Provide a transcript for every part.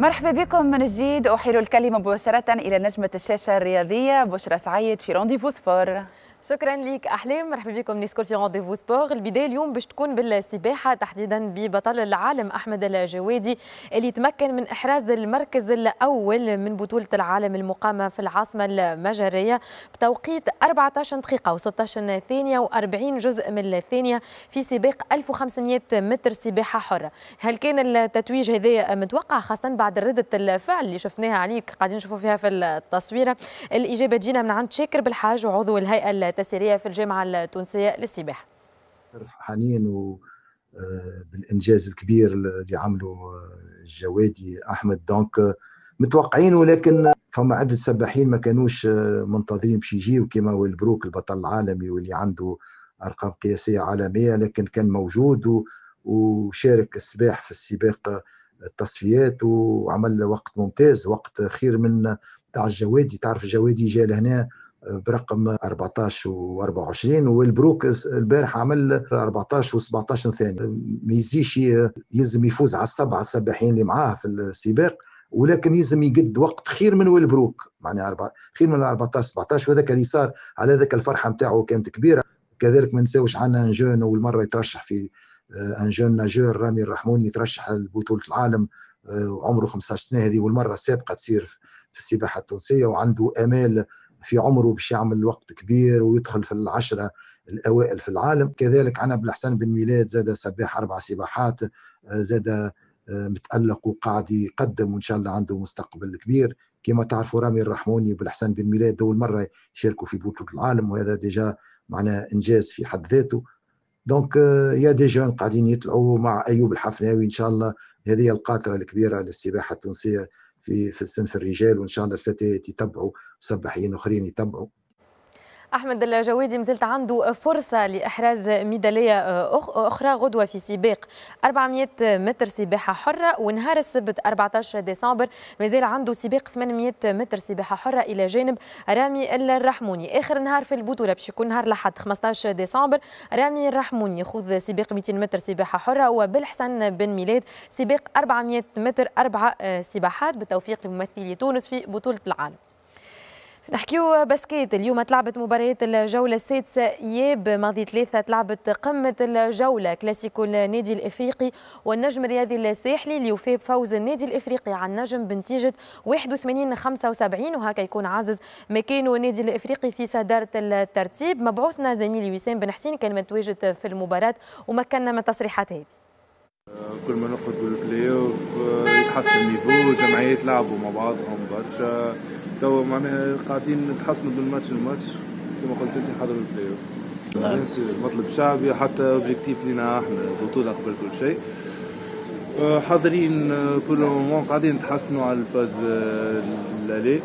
مرحبا بكم من جديد أحيل الكلمة مباشرة إلى نجمة الشاشة الرياضية بشرى سعيد في رونديفو سبور شكرا لك احلام مرحبا بكم نسكر في رونديفو سبور البدايه اليوم باش تكون بالسباحه تحديدا ببطل العالم احمد الجوادي اللي تمكن من احراز المركز الاول من بطوله العالم المقامه في العاصمه المجريه بتوقيت 14 دقيقه و16 ثانيه و40 جزء من الثانيه في سباق 1500 متر سباحه حره هل كان التتويج هذا متوقع خاصه بعد رده الفعل اللي شفناها عليك قاعدين نشوفوا فيها في التصويره الاجابه تجينا من عند شاكر بالحاج وعضو الهيئه التسييرية في الجامعة التونسية للسباحة فرحانين آه، بالانجاز الكبير اللي عمله آه، الجوادي احمد دونك آه، متوقعين ولكن فما عدة سباحين ما كانوش منتظرين باش يجيو كيما والبروك البطل العالمي واللي عنده ارقام قياسيه عالميه لكن كان موجود وشارك السباح في السباق التصفيات وعمل وقت ممتاز وقت خير من تاع الجوادي تعرف الجوادي جاء لهنا برقم 14 و24 والبروك البارح عمل 14 و17 ثانيه ما يزيش يلزم يفوز على السبعه السباحين اللي معاه في السباق ولكن يلزم يقد وقت خير من والبروك معناها خير من 14 17 وهذاك اللي صار على ذاك الفرحه نتاعو كانت كبيره كذلك ما نساوش عنا ان جون اول مره يترشح في آه، ان جون ناجور رامي الرحموني يترشح لبطوله العالم آه، عمره 15 سنه هذه والمره السابقه تصير في السباحه التونسيه وعنده امال في عمره باش يعمل وقت كبير ويدخل في العشره الاوائل في العالم كذلك انا بالحسن بن ميلاد زاد سباح اربع سباحات آه، زاد آه، متالق وقاعد يقدم وان شاء الله عنده مستقبل كبير كما تعرفوا رامي الرحموني بالحسن بن ميلاد اول مره يشاركوا في بطوله العالم وهذا ديجا معناه انجاز في حد ذاته دونك آه، يا دي جون قاعدين يطلعوا مع ايوب الحفناوي ان شاء الله هذه القاطره الكبيره للسباحه التونسيه في في السن في الرجال وان شاء الله الفتيات يتبعوا مسبحين اخرين يتبعوا أحمد الجوادي مازلت عنده فرصة لإحراز ميدالية أخرى غدوة في سباق 400 متر سباحة حرة ونهار السبت 14 ديسمبر مازال عنده سباق 800 متر سباحة حرة إلى جانب رامي الرحموني آخر نهار في البطولة باش يكون نهار الاحد 15 ديسمبر رامي الرحموني يخوض سباق 200 متر سباحة حرة وبالحسن بن ميلاد سباق 400 متر أربع سباحات بالتوفيق لممثلي تونس في بطولة العالم نحكيو باسكيت اليوم تلعبت مباراة الجولة السادسة إياب ماضي ثلاثة تلعبت قمة الجولة كلاسيكو النادي الإفريقي والنجم الرياضي الساحلي اللي يوفي بفوز النادي الإفريقي على النجم بنتيجة 81 75 وهكا يكون عزز مكانه النادي الإفريقي في صدارة الترتيب مبعوثنا زميلي وسام بن حسين كان متواجد في المباراة ومكننا من التصريحات هذه كل ما نقعد بالبلاي اوف تحسن النيفو جمعيات لعبوا مع بعضهم برشا آه، تو معناها قاعدين نتحسنوا من ماتش لماتش كما قلت انت حضر البلاي اوف نعم. مطلب شعبي حتى اوبجيكتيف لينا احنا البطوله قبل كل شيء آه، حاضرين كل آه، مومون قاعدين نتحسنوا على الفاز الالي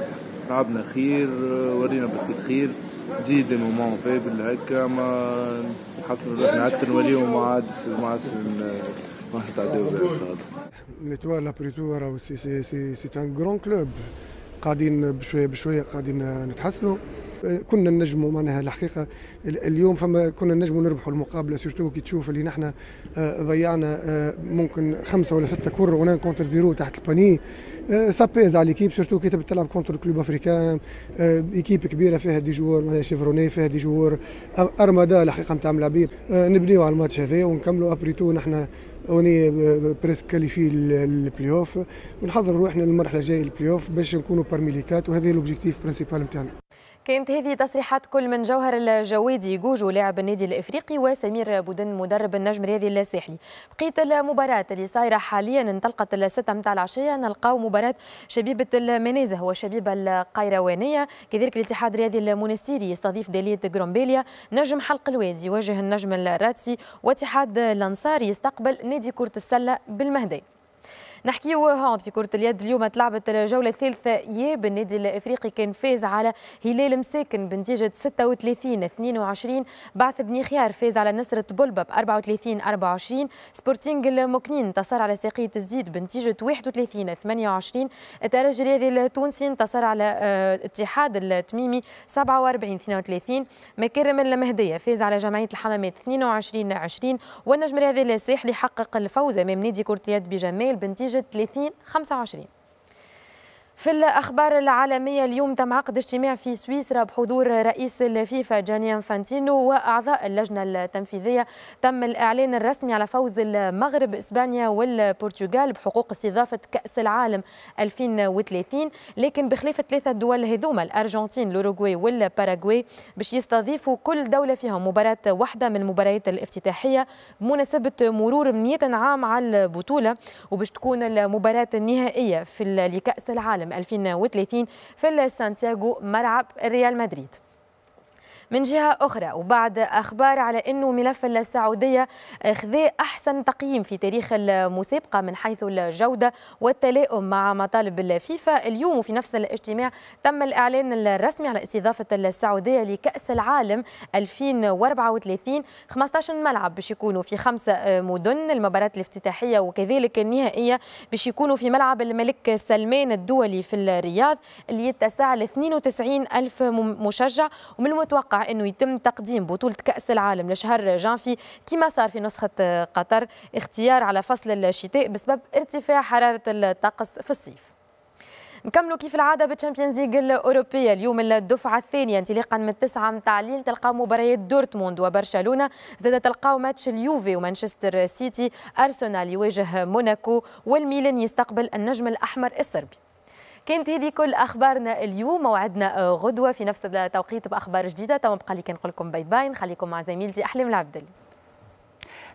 لعبنا خير ورينا بسكت خير جي دي مومون فيبل هكا ما نحسنوا روحنا اكثر نوليو ما عاد ما عادش ليتوال ابري تو سي سي سي ان كرون كلوب قاعدين بشويه بشويه قاعدين نتحسنوا كنا نجموا معناها الحقيقه اليوم فما كنا نجموا نربحوا المقابله سيرتو كي تشوف اللي نحن آه، ضيعنا آه، ممكن خمسه ولا سته كور ونان كونتر زيرو تحت الباني سابيز آه، على ليكيب سيرتو كي تلعب كونتر كلوب افريكان ايكيب كبيره فيها دي جوار معناها شيفروني فيها دي جوار ارمادا الحقيقه نتاع ملاعبين نبنيو على الماتش هذا ونكملوا ابريتو نحن اوني بريسك كاليفي للبلاي اوف ونحضر روحنا للمرحله الجايه للبلاي اوف باش نكونوا بارمي لي كات وهذا لوبجيكتيف برينسيبال نتاعنا كانت هذه تصريحات كل من جوهر الجوادي جوجو لاعب النادي الافريقي وسمير بودن مدرب النجم الرياضي الساحلي بقيت المباراه اللي صايره حاليا انطلقت الستة متاع العشيه نلقاو مباراه شبيبه المنازه وشبيبه القيروانيه كذلك الاتحاد الرياضي المونستيري يستضيف داليه جرومبيليا نجم حلق الوادي يواجه النجم الراتسي واتحاد الانصار يستقبل نادي كره السله بالمهدي نحكي هون في كرة اليد اليوم تلعبت الجولة الثالثة يي النادي الافريقي كان فاز على هلال مساكن بنتيجة 36 22 بعث بني خيار فاز على نصرة بولبا 34 24 سبورتينغ المكنين انتصر على ساقية الزيد بنتيجة 31 28 الترجي الرياضي التونسي انتصر على آه، اتحاد التميمي 47 32 مكارم المهدية فاز على جمعية الحمامات 22 20 والنجم الرياضي الساحلي حقق الفوز امام نادي كرة اليد بجمال بنتيجة درجه 30 25 في الأخبار العالمية اليوم تم عقد اجتماع في سويسرا بحضور رئيس الفيفا جاني انفانتينو وأعضاء اللجنة التنفيذية تم الإعلان الرسمي على فوز المغرب إسبانيا والبرتغال بحقوق استضافة كأس العالم 2030 لكن بخلاف ثلاثة دول هذوما الأرجنتين الأوروغواي والباراغواي باش يستضيفوا كل دولة فيهم مباراة واحدة من المباريات الافتتاحية بمناسبة مرور 100 عام على البطولة وباش تكون المباراة النهائية في لكأس العالم عام 2030 في سانتياغو ملعب ريال مدريد من جهة أخرى وبعد أخبار على أنه ملف السعودية خذا أحسن تقييم في تاريخ المسابقة من حيث الجودة والتلاؤم مع مطالب الفيفا اليوم في نفس الاجتماع تم الإعلان الرسمي على استضافة السعودية لكأس العالم 2034 15 ملعب باش يكونوا في خمسة مدن المباريات الافتتاحية وكذلك النهائية باش يكونوا في ملعب الملك سلمان الدولي في الرياض اللي يتسع ل 92 ألف مشجع ومن المتوقع انه يتم تقديم بطوله كاس العالم لشهر جانفي كما صار في نسخه قطر اختيار على فصل الشتاء بسبب ارتفاع حراره الطقس في الصيف نكملوا كيف العاده بالتشامبيونز ليغ الاوروبيه اليوم الدفعه الثانيه انطلاقا من التسعه متاع الليل تلقاو مباريات دورتموند وبرشلونه زاد تلقاو ماتش اليوفي ومانشستر سيتي ارسنال يواجه موناكو والميلان يستقبل النجم الاحمر الصربي كانت هذه كل اخبارنا اليوم موعدنا آه، غدوه في نفس التوقيت باخبار جديده تو بقى لي كنقول لكم باي باي نخليكم مع زميلتي احلام العبدلي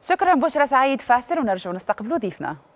شكرا بشرى سعيد فاسر ونرجو نستقبلوا ضيفنا